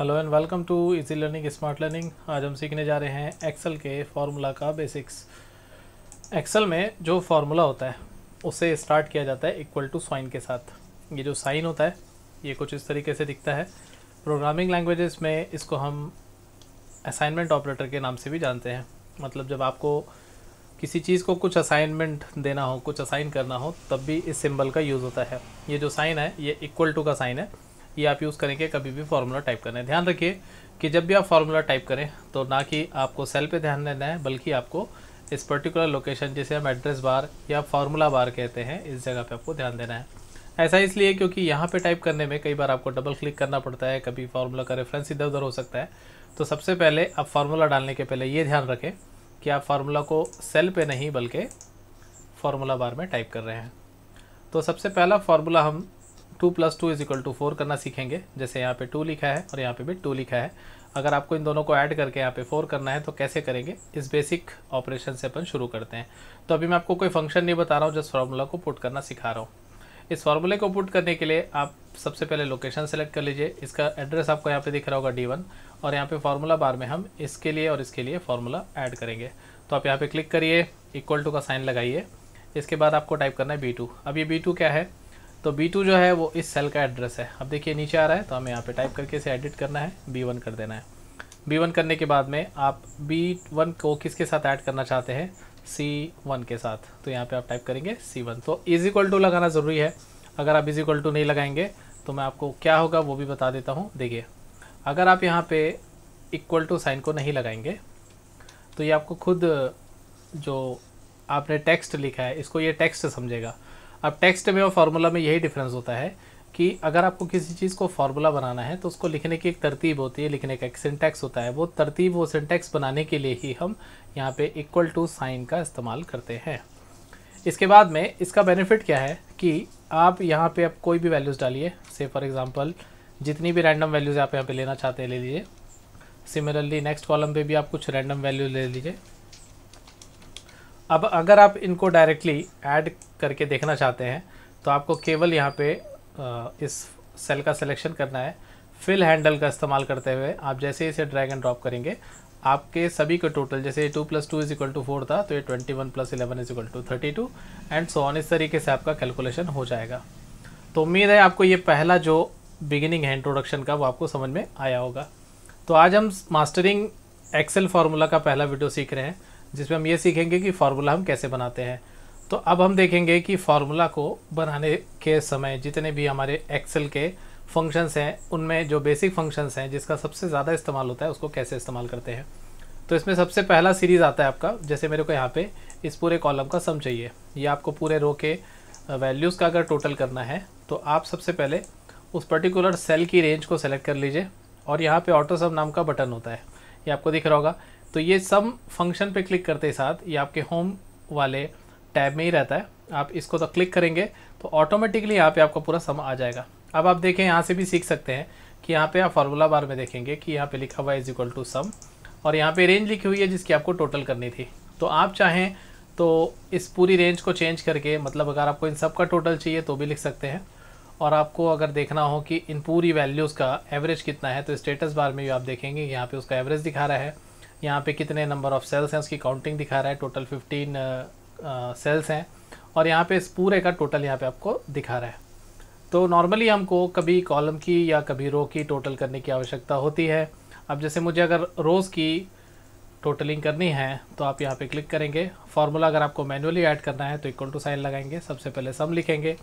hello and welcome to easy learning smart learning आज हम सीखने जा रहे हैं एक्सेल के फार्मूला का बेसिक्स एक्सेल में जो फार्मूला होता है उसे स्टार्ट किया जाता है इक्वल टू साइन के साथ ये जो साइन होता है ये कुछ इस तरीके से दिखता है प्रोग्रामिंग लैंग्वेजेस में इसको हम असाइनमेंट ऑपरेटर के नाम से भी जानते हैं मतलब जब आपको किसी चीज़ को कुछ असाइनमेंट देना हो कुछ असाइन करना हो तब भी इस सिंबल का यूज़ होता है ये जो साइन है ये इक्वल टू का साइन है ये आप यूज़ करेंगे कभी भी फार्मूला टाइप करना है ध्यान रखिए कि जब भी आप फार्मूला टाइप करें तो ना कि आपको सेल पे ध्यान देना है बल्कि आपको इस पर्टिकुलर लोकेशन जिसे हम एड्रेस बार या फार्मूला बार कहते हैं इस जगह पे आपको ध्यान देना है ऐसा इसलिए क्योंकि यहाँ पे टाइप करने में कई बार आपको डबल क्लिक करना पड़ता है कभी फार्मूला का रेफरेंस इधर उधर हो सकता है तो सबसे पहले आप फार्मूला डालने के पहले ये ध्यान रखें कि आप फार्मूला को सेल पर नहीं बल्कि फार्मूला बार में टाइप कर रहे हैं तो सबसे पहला फार्मूला हम two plus two is equal to four करना सीखेंगे जैसे यहाँ पे टू लिखा है और यहाँ पे भी टू लिखा है अगर आपको इन दोनों को ऐड करके यहाँ पे फोर करना है तो कैसे करेंगे इस बेसिक ऑपरेशन से अपन शुरू करते हैं तो अभी मैं आपको कोई फंक्शन नहीं बता रहा हूँ जस्ट फार्मूला को पुट करना सिखा रहा हूँ इस फार्मूले को पुट करने के लिए आप सबसे पहले लोकेशन सेलेक्ट कर लीजिए इसका एड्रेस आपको यहाँ पे दिख रहा होगा डी वन और यहाँ पे फार्मूला बार में हम इसके लिए और इसके लिए फार्मूला ऐड करेंगे तो आप यहाँ पे क्लिक करिए इक्वल टू का साइन लगाइए इसके बाद आपको टाइप करना है बी टू अब ये बी टू क्या है तो बी टू जो है वो इस सेल का एड्रेस है अब देखिए नीचे आ रहा है तो हमें यहाँ पे टाइप करके इसे एडिट करना है बी वन कर देना है बी वन करने के बाद में आप बी वन को किसके साथ ऐड करना चाहते हैं सी वन के साथ तो यहाँ पे आप टाइप करेंगे सी वन तो इज इक्वल टू लगाना ज़रूरी है अगर आप इज इक्वल टू नहीं लगाएंगे तो मैं आपको क्या होगा वो भी बता देता हूँ देखिए अगर आप यहाँ पर इक्वल टू साइन को नहीं लगाएंगे तो ये आपको खुद जो आपने टेक्स्ट लिखा है इसको ये टेक्स्ट समझेगा अब टेक्स्ट में और फार्मूला में यही डिफरेंस होता है कि अगर आपको किसी चीज़ को फार्मूला बनाना है तो उसको लिखने की एक तरतीब होती है लिखने का एक सिंटैक्स होता है वो तरतीब वो सिंटैक्स बनाने के लिए ही हम यहाँ पे इक्वल टू साइन का इस्तेमाल करते हैं इसके बाद में इसका बेनिफिट क्या है कि आप यहाँ पे आप कोई भी वैल्यूज़ डालिए से फॉर एग्ज़ाम्पल जितनी भी रैंडम वैल्यूज़ आप यहाँ पर लेना चाहते हैं ले लीजिए सिमिलरली नेक्स्ट कॉलम पर भी आप कुछ रैंडम वैल्यू ले लीजिए अब अगर आप इनको डायरेक्टली ऐड करके देखना चाहते हैं तो आपको केवल यहाँ पे इस सेल का सिलेक्शन करना है फिल हैंडल का इस्तेमाल करते हुए आप जैसे इसे ड्रैग एंड ड्रॉप करेंगे आपके सभी के टोटल जैसे two plus two is equal to four था तो ये twenty one plus eleven is equal to thirty two and so on इस तरीके से आपका कैलकुलेशन हो जाएगा तो उम्मीद है आपको ये पहला जो बिगिनिंग है इंट्रोडक्शन का वो आपको समझ में आया होगा तो आज हम मास्टरिंग एक्सेल फार्मूला का पहला वीडियो सीख रहे हैं जिसमें हम ये सीखेंगे कि फार्मूला हम कैसे बनाते हैं तो अब हम देखेंगे कि फार्मूला को बनाने के समय जितने भी हमारे एक्सेल के फंक्शंस हैं उनमें जो बेसिक फंक्शंस हैं जिसका सबसे ज़्यादा इस्तेमाल होता है उसको कैसे इस्तेमाल करते हैं तो इसमें सबसे पहला सीरीज़ आता है आपका जैसे मेरे को यहाँ पे इस पूरे कॉलम का सम चाहिए ये आपको पूरे रो के वैल्यूज़ का अगर टोटल करना है तो आप सबसे पहले उस पर्टिकुलर सेल की रेंज को सेलेक्ट कर लीजिए और यहाँ पर ऑटो सम नाम का बटन होता है ये आपको दिख रहा होगा तो ये सब फंक्शन पे क्लिक करते साथ ये आपके होम वाले टैब में ही रहता है आप इसको तो क्लिक करेंगे तो ऑटोमेटिकली यहाँ पे आपका पूरा सम आ जाएगा अब आप देखें यहाँ से भी सीख सकते हैं कि यहाँ पे आप फार्मूला बार में देखेंगे कि यहाँ पे लिखा हुआ है इज इक्वल टू सम और यहाँ पे रेंज लिखी हुई है जिसकी आपको टोटल करनी थी तो आप चाहें तो इस पूरी रेंज को चेंज करके मतलब अगर आपको इन सब का टोटल चाहिए तो भी लिख सकते हैं और आपको अगर देखना हो कि इन पूरी वैल्यूज़ का एवरेज कितना है तो स्टेटस बार में भी आप देखेंगे यहाँ पे उसका एवरेज दिखा रहा है यहाँ पे कितने नंबर ऑफ़ सेल्स हैं उसकी काउंटिंग दिखा रहा है टोटल फिफ्टीन सेल्स हैं और यहाँ पे इस पूरे का टोटल यहाँ पे आपको दिखा रहा है तो नॉर्मली हमको कभी कॉलम की या कभी रो की टोटल करने की आवश्यकता होती है अब जैसे मुझे अगर रोज़ की टोटलिंग करनी है तो आप यहाँ पे क्लिक करेंगे फार्मूला अगर आपको मैनुअली ऐड करना है तो इक्वल टू साइन लगाएंगे सबसे पहले सम लिखेंगे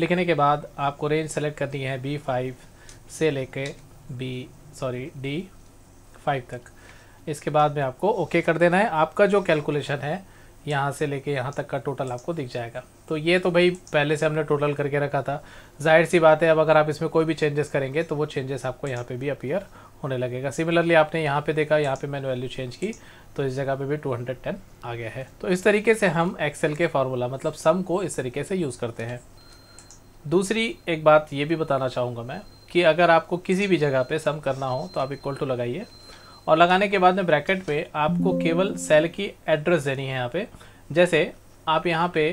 लिखने के बाद आपको रेंज सेलेक्ट करनी है बी फाइव से लेके बी सॉरी डी फाइव तक इसके बाद में आपको ओके कर देना है आपका जो कैलकुलेशन है यहाँ से लेके यहाँ तक का टोटल आपको दिख जाएगा तो ये तो भाई पहले से हमने टोटल करके रखा था जाहिर सी बात है अब अगर आप इसमें कोई भी चेंजेस करेंगे तो वो चेंजेस आपको यहाँ पे भी अपीयर होने लगेगा सिमिलरली आपने यहाँ पे देखा यहाँ पे मैंने वैल्यू चेंज की तो इस जगह पे भी 210 आ गया है तो इस तरीके से हम एक्सेल के फार्मूला मतलब सम को इस तरीके से यूज़ करते हैं दूसरी एक बात ये भी बताना चाहूँगा मैं कि अगर आपको किसी भी जगह पर सम करना हो तो आप इक्वल टू लगाइए और लगाने के बाद में ब्रैकेट पे आपको केवल सेल की एड्रेस देनी है यहाँ पे जैसे आप यहाँ पे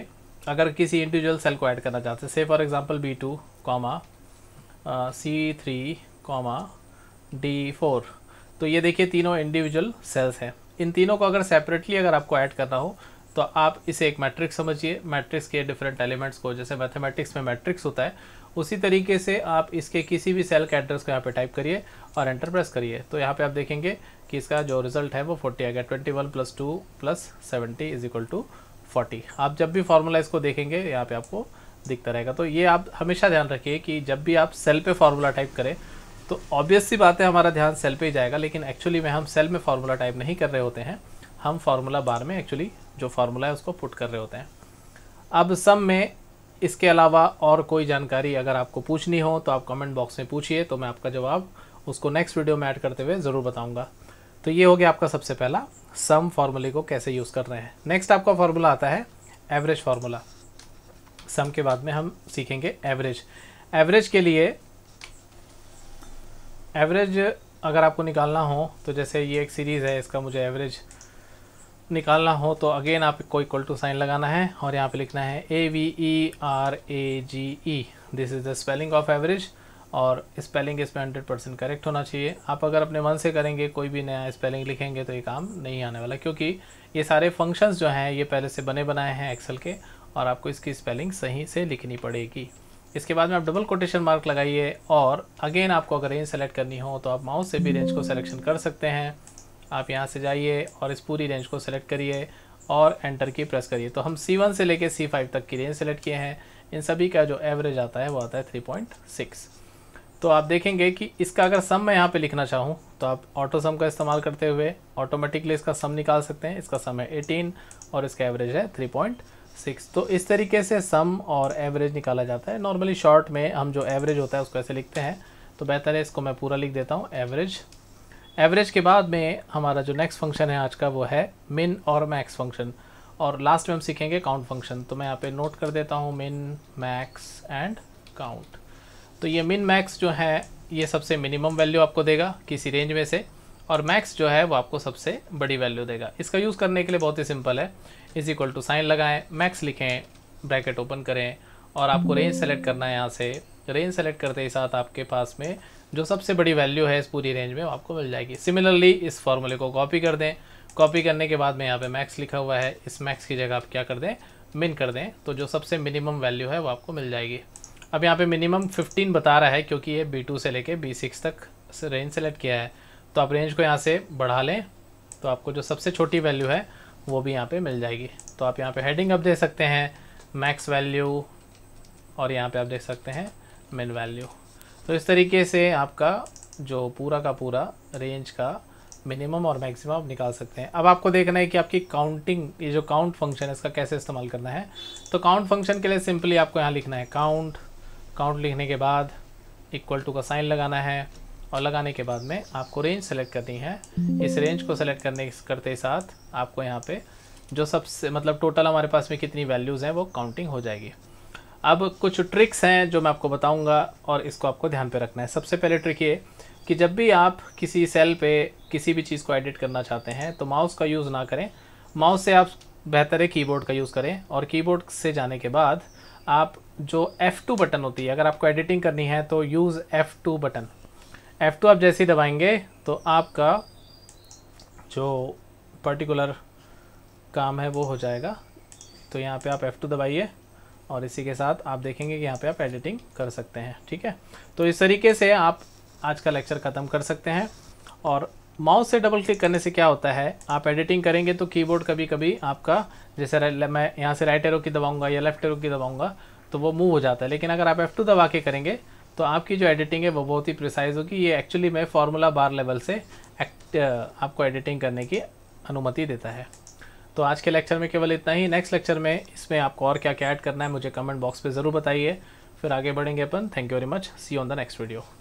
अगर किसी इंडिविजुअल सेल को ऐड करना चाहते हैं से for example B two comma C three comma D four तो ये देखिए तीनों इंडिविजुअल सेल्स हैं इन तीनों को अगर सेपरेटली अगर आपको ऐड करना हो तो आप इसे एक मैट्रिक्स समझिए मैट्रिक्स के डिफरेंट एलिमेंट्स को जैसे मैथमेटिक्स में मैट्रिक्स होता है उसी तरीके से आप इसके किसी भी सेल के एड्रेस को यहाँ पे टाइप करिए और एंटर प्रेस करिए तो यहाँ पे आप देखेंगे कि इसका जो रिजल्ट है वो फोर्टी आ गया twenty one plus two plus seventy is equal to forty आप जब भी फार्मूला इसको देखेंगे यहाँ पे आपको दिखता रहेगा तो ये आप हमेशा ध्यान रखिए कि जब भी आप सेल पे फार्मूला टाइप करें तो ऑब्वियस सी बात है हमारा ध्यान सेल पे ही जाएगा लेकिन एक्चुअली में हम सेल में फार्मूला टाइप नहीं कर रहे होते हैं हम फार्मूला बार में एक्चुअली जो फार्मूला है उसको पुट कर रहे होते हैं अब सम में इसके अलावा और कोई जानकारी अगर आपको पूछनी हो तो आप कमेंट बॉक्स में पूछिए तो मैं आपका जवाब उसको नेक्स्ट वीडियो में ऐड करते हुए ज़रूर बताऊंगा तो ये हो गया आपका सबसे पहला सम फार्मूले को कैसे यूज़ कर रहे हैं नेक्स्ट आपका फार्मूला आता है एवरेज फार्मूला सम के बाद में हम सीखेंगे एवरेज एवरेज के लिए एवरेज अगर आपको निकालना हो तो जैसे ये एक सीरीज़ है इसका मुझे एवरेज निकालना हो तो अगेन आप को इक्वल टू साइन लगाना है और यहाँ पे लिखना है A V E R A G E this is the spelling of average और स्पेलिंग इस पर हंड्रेड परसेंट करेक्ट होना चाहिए आप अगर अपने मन से करेंगे कोई भी नया स्पेलिंग लिखेंगे तो ये काम नहीं आने वाला क्योंकि ये सारे फंक्शंस जो हैं ये पहले से बने बनाए हैं एक्सेल के और आपको इसकी स्पेलिंग सही से लिखनी पड़ेगी इसके बाद में आप डबल कोटेशन मार्क लगाइए और अगेन आपको अगर रेंज सेलेक्ट करनी हो तो आप माउस से भी रेंज को सिलेक्शन कर सकते हैं आप यहाँ से जाइए और इस पूरी रेंज को सेलेक्ट करिए और एंटर की प्रेस करिए तो हम सी वन से लेके सी फाइव तक की रेंज सेलेक्ट किए हैं इन सभी का जो एवरेज आता है वो आता है थ्री पॉइंट सिक्स तो आप देखेंगे कि इसका अगर सम मैं यहाँ पे लिखना चाहूँ तो आप ऑटो सम का इस्तेमाल करते हुए ऑटोमेटिकली इसका सम निकाल सकते हैं इसका सम है एटीन और इसका एवरेज है थ्री पॉइंट सिक्स तो इस तरीके से सम और एवरेज निकाला जाता है नॉर्मली शॉर्ट में हम जो एवरेज होता है उसको ऐसे लिखते हैं तो बेहतर है इसको मैं पूरा लिख देता हूँ एवरेज एवरेज के बाद में हमारा जो नेक्स्ट फंक्शन है आज का वो है मिन और मैक्स फंक्शन और लास्ट में हम सीखेंगे काउंट फंक्शन तो मैं यहाँ पे नोट कर देता हूँ मिन मैक्स एंड काउंट तो ये मिन मैक्स जो है ये सबसे मिनिमम वैल्यू आपको देगा किसी रेंज में से और मैक्स जो है वो आपको सबसे बड़ी वैल्यू देगा इसका यूज़ करने के लिए बहुत ही सिंपल है इज इक्वल टू साइन लगाएं मैक्स लिखें ब्रैकेट ओपन करें और आपको रेंज सेलेक्ट करना है यहाँ से रेंज सेलेक्ट करते ही साथ आपके पास में जो सबसे बड़ी वैल्यू है इस पूरी रेंज में वो आपको मिल जाएगी सिमिलरली इस फॉर्मूले को कॉपी कर दें कॉपी करने के बाद में यहाँ पे मैक्स लिखा हुआ है इस मैक्स की जगह आप क्या कर दें मिन कर दें तो जो सबसे मिनिमम वैल्यू है वो आपको मिल जाएगी अब यहाँ पे मिनिमम 15 बता रहा है क्योंकि ये B2 से लेके B6 तक से रेंज सेलेक्ट किया है तो आप रेंज को यहाँ से बढ़ा लें तो आपको जो सबसे छोटी वैल्यू है वो भी यहाँ पर मिल जाएगी तो आप यहाँ पर हेडिंग आप दे सकते हैं मैक्स वैल्यू और यहाँ पर आप देख सकते हैं मिन वैल्यू तो इस तरीके से आपका जो पूरा का पूरा रेंज का मिनिमम और मैक्सिमम आप निकाल सकते हैं अब आपको देखना है कि आपकी काउंटिंग ये जो काउंट फंक्शन है इसका कैसे इस्तेमाल करना है तो काउंट फंक्शन के लिए सिंपली आपको यहाँ लिखना है काउंट काउंट लिखने के बाद इक्वल टू का साइन लगाना है और लगाने के बाद में आपको रेंज सेलेक्ट करनी है इस रेंज को सेलेक्ट करने करते साथ आपको यहाँ पे जो सबसे मतलब टोटल हमारे पास में कितनी वैल्यूज़ हैं वो काउंटिंग हो जाएगी अब कुछ ट्रिक्स हैं जो मैं आपको बताऊंगा और इसको आपको ध्यान पे रखना है सबसे पहले ट्रिक ये कि जब भी आप किसी सेल पे किसी भी चीज़ को एडिट करना चाहते हैं तो माउस का यूज़ ना करें माउस से आप बेहतर है कीबोर्ड का यूज़ करें और कीबोर्ड से जाने के बाद आप जो F2 बटन होती है अगर आपको एडिटिंग करनी है तो यूज़ F2 बटन F2 आप जैसे ही दबाएंगे तो आपका जो पर्टिकुलर काम है वो हो जाएगा तो यहाँ पे आप F2 दबाइए और इसी के साथ आप देखेंगे कि यहाँ पे आप एडिटिंग कर सकते हैं ठीक है तो इस तरीके से आप आज का लेक्चर ख़त्म कर सकते हैं और माउस से डबल क्लिक करने से क्या होता है आप एडिटिंग करेंगे तो कीबोर्ड कभी कभी आपका जैसे मैं यहाँ से राइट एरो की दबाऊंगा या लेफ्ट एरो की दबाऊंगा तो वो मूव हो जाता है लेकिन अगर आप एफ़ दबा के करेंगे तो आपकी जो एडिटिंग है वो बहुत ही प्रिसाइज होगी ये एक्चुअली में फार्मूला बार लेवल से एक्ट आपको एडिटिंग करने की अनुमति देता है तो आज के लेक्चर में केवल इतना ही नेक्स्ट लेक्चर में इसमें आपको और क्या क्या ऐड करना है मुझे कमेंट बॉक्स पे ज़रूर बताइए फिर आगे बढ़ेंगे अपन thank you very much see on the next video